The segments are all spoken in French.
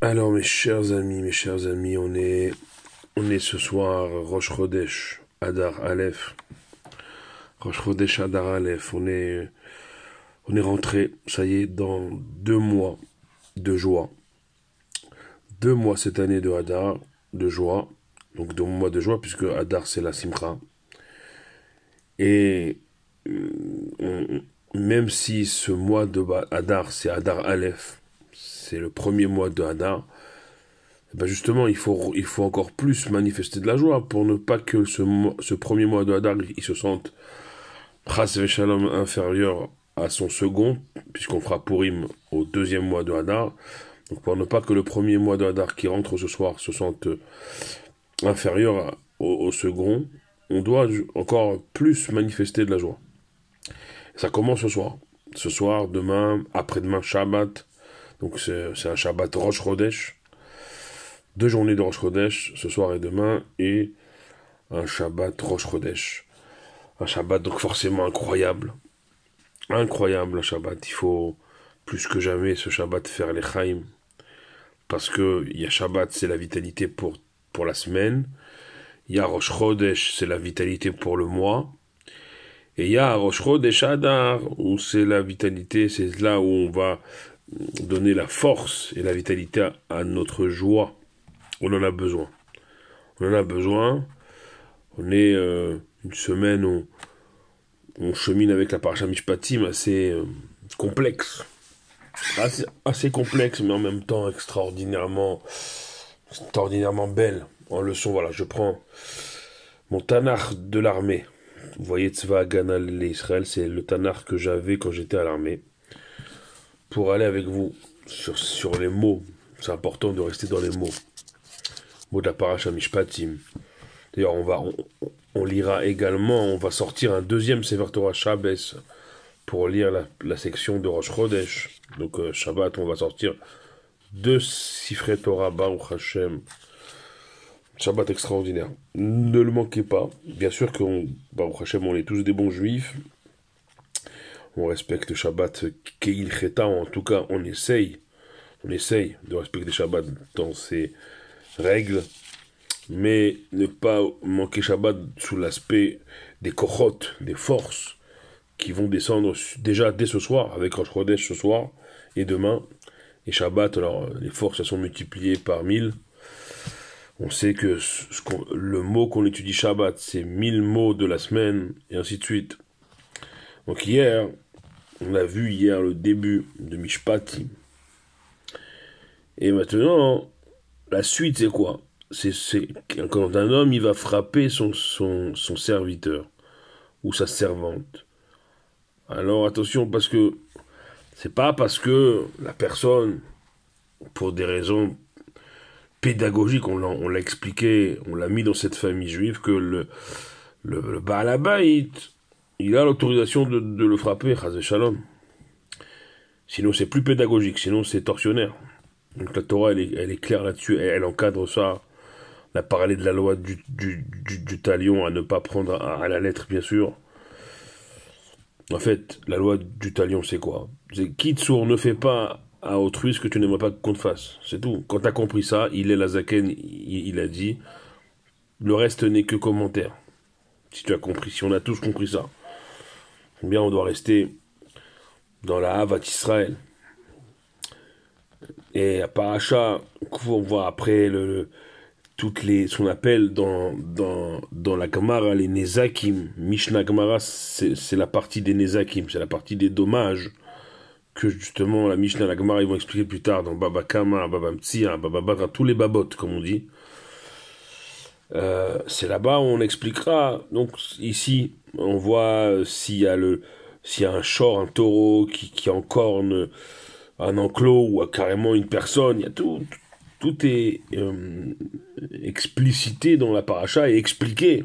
Alors mes chers amis, mes chers amis, on est, on est ce soir Rosh Chodesh, Adar Aleph. Rosh Chodesh, Adar Aleph, on est, on est rentré, ça y est, dans deux mois de joie. Deux mois cette année de Adar, de joie. Donc deux mois de joie, puisque Adar c'est la Simcha. Et euh, même si ce mois de Adar c'est Adar Aleph, c'est le premier mois de Hadar, eh ben justement, il faut, il faut encore plus manifester de la joie pour ne pas que ce, ce premier mois de Hadar, il se sente inférieur à son second, puisqu'on fera Purim au deuxième mois de Hadar. Donc pour ne pas que le premier mois de Hadar qui rentre ce soir se sente euh, inférieur au second, on doit encore plus manifester de la joie. Ça commence ce soir. Ce soir, demain, après-demain, Shabbat, donc c'est un Shabbat Rosh Chodesh. Deux journées de Rosh Chodesh, ce soir et demain, et un Shabbat Rosh Chodesh. Un Shabbat donc forcément incroyable. Incroyable un Shabbat. Il faut plus que jamais ce Shabbat faire les Chaim. Parce que il y a Shabbat, c'est la vitalité pour, pour la semaine. Il y a Rosh Chodesh, c'est la vitalité pour le mois. Et il y a Rosh Chodesh Adar, où c'est la vitalité, c'est là où on va donner la force et la vitalité à notre joie. On en a besoin. On en a besoin. On est euh, une semaine où on chemine avec la paracha Mishpatim assez euh, complexe. Assez, complexe, mais en même temps extraordinairement, extraordinairement belle. En leçon, voilà, je prends mon Tanakh de l'armée. Vous voyez, Tzva Ganal c'est le Tanakh que j'avais quand j'étais à l'armée pour aller avec vous sur, les mots. C'est important de rester dans les mots. mot de la D'ailleurs, on, va, on, lira également, on va sortir un deuxième Sefer Torah Shabbos pour lire la, section de Rosh Chodesh. Donc, euh, Shabbat, on va sortir deux Sifret Torah Baruch Hashem. Shabbat extraordinaire. Ne le manquez pas. Bien sûr que, on, Baruch Hashem, on est tous des bons juifs on respecte le Shabbat Keil Cheta, en tout cas on essaye, on essaye de respecter Shabbat dans ses règles, mais ne pas manquer Shabbat sous l'aspect des cochotes, des forces qui vont descendre déjà dès ce soir, avec Rosh Chodesh ce soir et demain. Et Shabbat, alors les forces elles sont multipliées par mille. On sait que ce le mot qu'on étudie Shabbat, c'est mille mots de la semaine, et ainsi de suite. Donc hier, on a vu hier le début de Mishpati. Et maintenant, la suite, c'est quoi C'est quand un homme, il va frapper son, son, son serviteur ou sa servante. Alors attention, parce que c'est pas parce que la personne, pour des raisons pédagogiques, on l'a expliqué, on l'a mis dans cette famille juive, que le, le, il a l'autorisation de, le frapper, Chazé Shalom. Sinon, c'est plus pédagogique, sinon, c'est tortionnaire. Donc, la Torah, elle est, claire là-dessus, elle, encadre ça. La parallèle de la loi du, talion à ne pas prendre à, la lettre, bien sûr. En fait, la loi du talion, c'est quoi C'est sur ne fait pas à autrui ce que tu n'aimerais pas qu'on te fasse. C'est tout. Quand tu as compris ça, il est la zaken, il a dit. Le reste n'est que commentaire. Si tu as compris, si on a tous compris ça. Eh bien, on doit rester dans la Havat Israël. Et à Paracha, on voit après le, toutes les, ce qu'on dans, dans, la Gemara les Nezakim. Mishnah Gemara, c'est la partie des Nezakim, c'est la partie des dommages que justement la Mishnah, la Gemara, ils vont expliquer plus tard dans Baba Kama, Baba Baba tous les babotes, comme on dit. Euh, c'est là-bas où on expliquera, donc ici, on voit euh, s'il y a le un chor un taureau qui, qui euh, un enclos ou euh, carrément une personne, il y tout, tout, est explicité dans la paracha et expliqué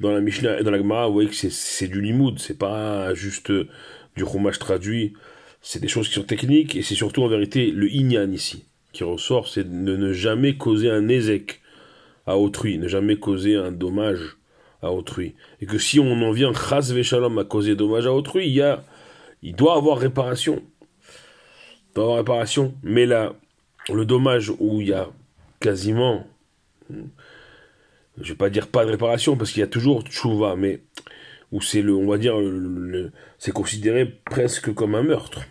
dans la Mishnah et dans la Gemara. Vous voyez que c'est du limoud, c'est pas juste du roumage traduit, c'est des choses qui sont techniques et c'est surtout en vérité le ignan ici qui ressort, c'est de ne jamais causer un ézec à autrui, ne jamais causer un dommage à autrui. Et que si on en vient, chas shalom à causer dommage à autrui, il, y a, il doit avoir réparation. Il avoir réparation. Mais là, le dommage où il y a quasiment, je vais pas dire pas de réparation, parce qu'il y a toujours tchouva, mais où c'est le, on va dire, c'est considéré presque comme un meurtre.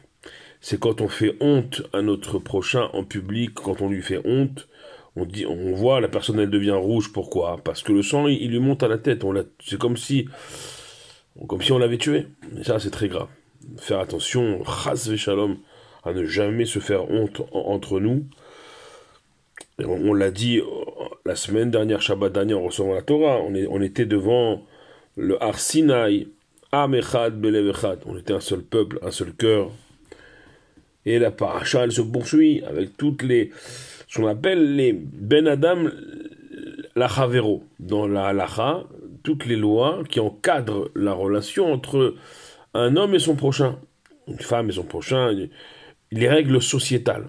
C'est quand on fait honte à notre prochain en public, quand on lui fait honte, on, dit, on voit la personne, elle devient rouge. Pourquoi Parce que le sang, il, lui monte à la tête. C'est comme si, comme si on l'avait tué. Et ça, c'est très grave. Faire attention, ve shalom, à ne jamais se faire honte entre nous. on, l'a dit euh, la semaine dernière, Shabbat dernier, en recevant la Torah. On, était devant le Har Sinai. On était un seul peuple, un seul cœur, et la paracha, elle se poursuit avec toutes les, ce qu'on appelle les Ben Adam Lachavero. Dans la Lacha, toutes les lois qui encadrent la relation entre un homme et son prochain, une femme et son prochain, les règles sociétales.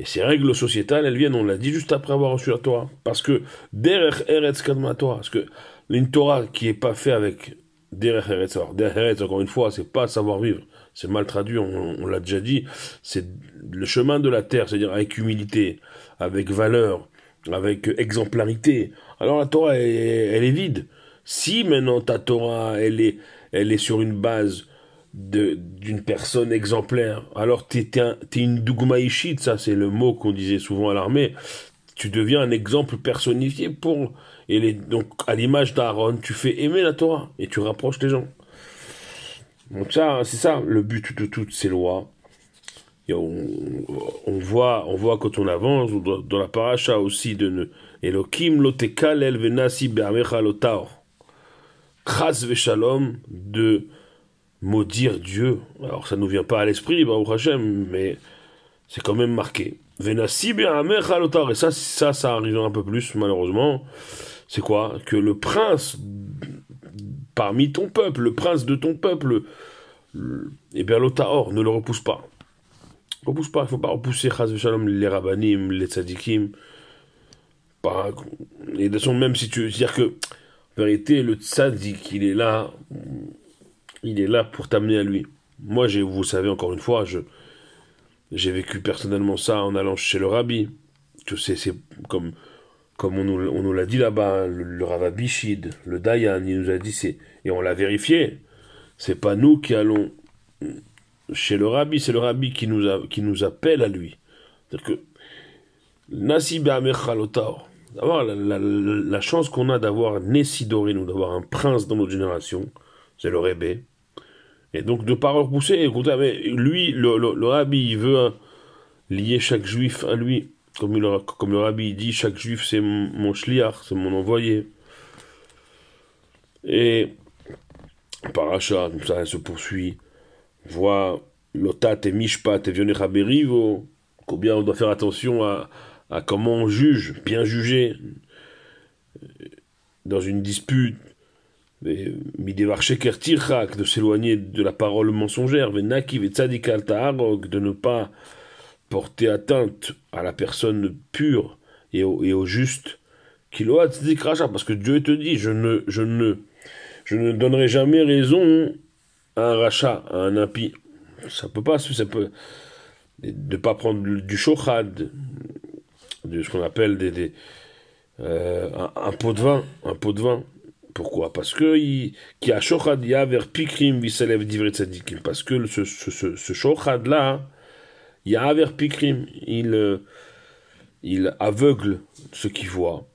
Et ces règles sociétales, elles viennent, on l'a dit, juste après avoir reçu la Torah. Parce que Derech Eretz Kadma Torah, parce que une Torah qui n'est pas faite avec Derech Eretz, Eretz, encore une fois, c'est pas savoir vivre c'est mal traduit, on, l'a déjà dit, c'est le chemin de la terre, c'est-à-dire avec humilité, avec valeur, avec exemplarité. Alors la Torah, elle, est vide. Si maintenant ta Torah, elle est, elle est sur une base d'une personne exemplaire, alors tu es, une dougmaïchide, ça c'est le mot qu'on disait souvent à l'armée, tu deviens un exemple personnifié pour et donc à l'image d'Aaron, tu fais aimer la Torah et tu rapproches les gens. Donc ça, hein, c'est ça le but de toutes ces lois. on, voit, on voit quand on avance, dans la paracha aussi de Elokim lotekal el venasi be'amecha lotaor. veshalom de maudire Dieu. Alors ça nous vient pas à l'esprit, Baruch Hashem, mais c'est quand même marqué. Venasi à lotaor. Et ça, ça, ça arrive un peu plus malheureusement. C'est quoi Que le prince parmi ton peuple, le prince de ton peuple. et Eh bien, l'Otaor, ne le repousse pas. Repousse pas, il faut pas repousser Shalom, les Rabbanim, les Tzadikim. Et de son même si tu veux dire que, en vérité, le Tzadik, il est là, il est là pour t'amener à lui. Moi, vous savez, encore une fois, j'ai vécu personnellement ça en allant chez le Rabbi. Tu sais, c'est comme, on nous, l'a dit là-bas, le, le Ravabichid, le Dayan, il nous a dit c'est et on l'a vérifié. C'est pas nous qui allons chez le rabbi, c'est le rabbi qui nous, a, qui nous appelle à lui. C'est-à-dire que d'avoir la, la, la, chance qu'on a d'avoir Nessidorin nous, d'avoir un prince dans notre génération, c'est le Rebbe. Et donc de pas repousser, écoutez, mais lui, le, le, rabbi, il veut lier chaque juif à lui. Comme, il, comme le rabbi dit, chaque juif c'est mon, mon c'est mon envoyé. Et Paracha, ça, elle se poursuit. voit l'otat et mishpat et vionechaberivo. combien on doit faire attention à, à comment on juge, bien juger, dans une dispute, de s'éloigner de la parole mensongère, de ne pas porter atteinte à la personne pure et au, et au juste, parce que Dieu te dit, je ne, je ne je ne donnerai jamais raison à un rachat, à un impie. Ça peut pas, ça peut. De ne pas prendre du shochad, de ce qu'on appelle des, des euh, un, pot de vin, un pot de vin. Pourquoi Parce que il, qui a shochad a vers pikrim viselev s'élève sadikim. Parce que ce, ce, là, il y a vers pikrim, il, euh, il aveugle ceux qui voient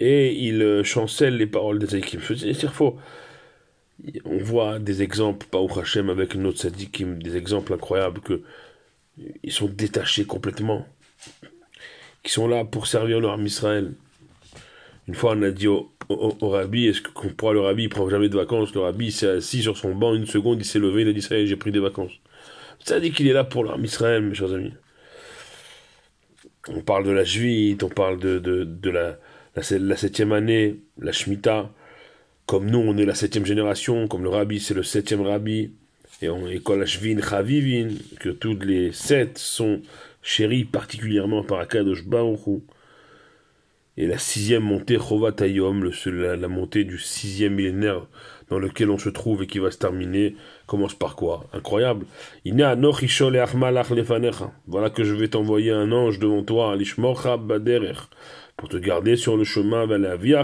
et il euh, chancelle les paroles des équipes. C'est faux. On voit des exemples, par Hachem avec notre sadikim, des exemples incroyables que ils sont détachés complètement, qui sont là pour servir leur âme Israël. Une fois, on a dit au, rabbi, est-ce qu'on croit le rabbi, il prend jamais de vacances. Le rabbi s'est assis sur son banc une seconde, il s'est levé, il a dit ça j'ai pris des vacances. Ça dit qu'il est là pour l'armée Israël, mes chers amis. On parle de la Juite, on parle de, de, de la, la, septième année, la Shemitah, comme nous, on est la septième génération, comme le Rabbi, c'est le septième Rabbi, et on est Shvin Chavivin, que toutes les sept sont chéries particulièrement par Akadosh Baruchu. Et la sixième montée, Chovatayom, la, la montée du sixième millénaire dans lequel on se trouve et qui va se terminer, commence par quoi Incroyable. Voilà que je vais t'envoyer un ange devant toi, lishmochab Baderer pour te garder sur le chemin vers la Via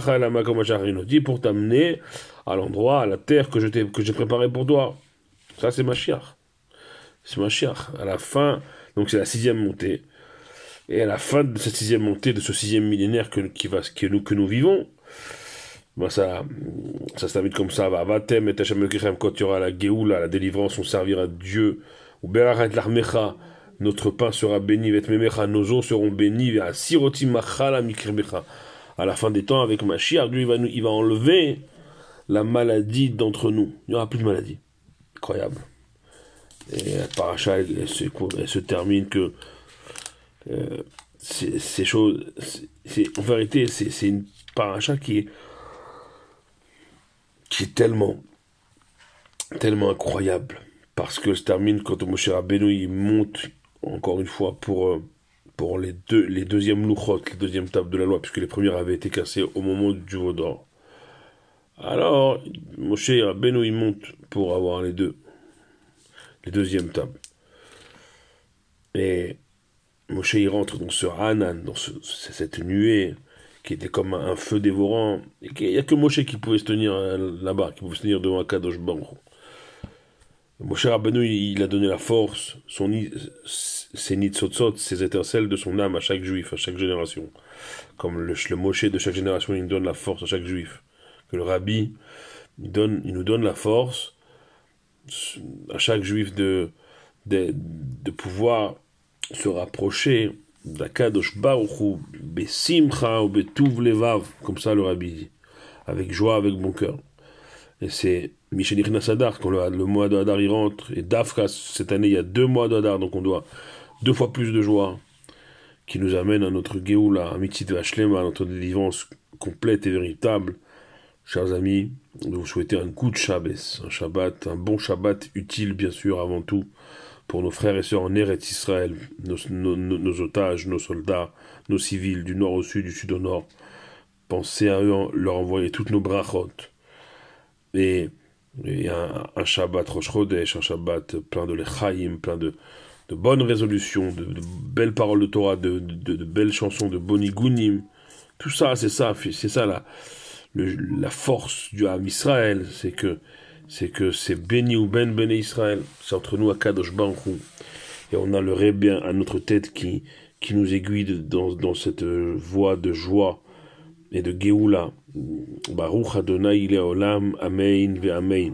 pour t'amener à l'endroit, à la terre que j'ai préparé pour toi. Ça, c'est ma Mashiach. C'est ma Mashiach. À la fin, donc c'est la sixième montée. Et à la fin de cette sixième montée, de ce sixième millénaire que, qui va, nous, que nous vivons, ben ça, ça se comme ça. et quand il y aura la Géoula, la délivrance, on servira Dieu. Ou la l'Armecha, notre pain sera béni, nos eaux seront bénis, à la fin des temps, avec Mashiach, Dieu il va, il va enlever la maladie d'entre nous. Il n'y aura plus de maladie. Incroyable. Et la paracha, elle, se, termine que euh, ces choses, c'est en vérité, c'est une paracha qui est, qui est tellement, tellement incroyable. Parce que se termine quand Moshe Rabbeinu, il monte, encore une fois, pour, euh, pour les, deux, les deuxièmes louchot, les deuxièmes tables de la loi, puisque les premières avaient été cassées au moment du vaudor Alors, Moshe Rabbeinu, il monte pour avoir les deux, les deuxièmes tables. Et Moshe, il rentre dans ce Hanan, dans cette nuée, qui était comme un feu dévorant. Et il n'y a que Moshe qui pouvait se tenir euh, là-bas, qui pouvait se tenir devant Kadosh Baruch. Moshe Rabbeinu, il a donné la force, son, ses nitzotzot, ses étincelles de son âme à chaque juif, à chaque génération. Comme le, le Moshe de chaque génération, il donne la force à chaque juif. Que le Rabbi, il, donne, il nous donne la force à chaque juif de, de, de pouvoir se rapprocher d'Akadosh Baruchu, Besimcha ou Betuv Levav, comme ça le Rabbi dit, avec joie, avec bon cœur. Et c'est Michel Sadar, qu'on le, mois de Hadar y rentre, et Dafkas cette année, il y a deux mois de Hadar, donc on doit deux fois plus de joie, qui nous amène à notre Géoula, à Mitzit à notre délivrance complète et véritable. Chers amis, de vous souhaiter un coup de Shabbat, un Shabbat, un bon Shabbat utile, bien sûr, avant tout, pour nos frères et sœurs en Eretz Israël, nos, otages, nos soldats, nos civils, du nord au sud, du sud au nord. Pensez à eux, leur envoyer toutes nos brachotes et il y a un, Shabbat Rosh Chodesh, un Shabbat plein de l'Echaïm, plein de, de, bonnes résolutions, de, belles paroles de Torah, de, de belles chansons, de bonigunim. Tout ça, c'est ça, c'est ça la, le, la force du Ham Israël, c'est que c'est que c'est béni ou ben béni Israël, c'est entre nous à Kadosh Et on a le rébien à notre tête qui, qui nous aiguille dans, dans cette euh, voie de joie, et de Géoula. Baruch Adonai Amein Amen ve Amen.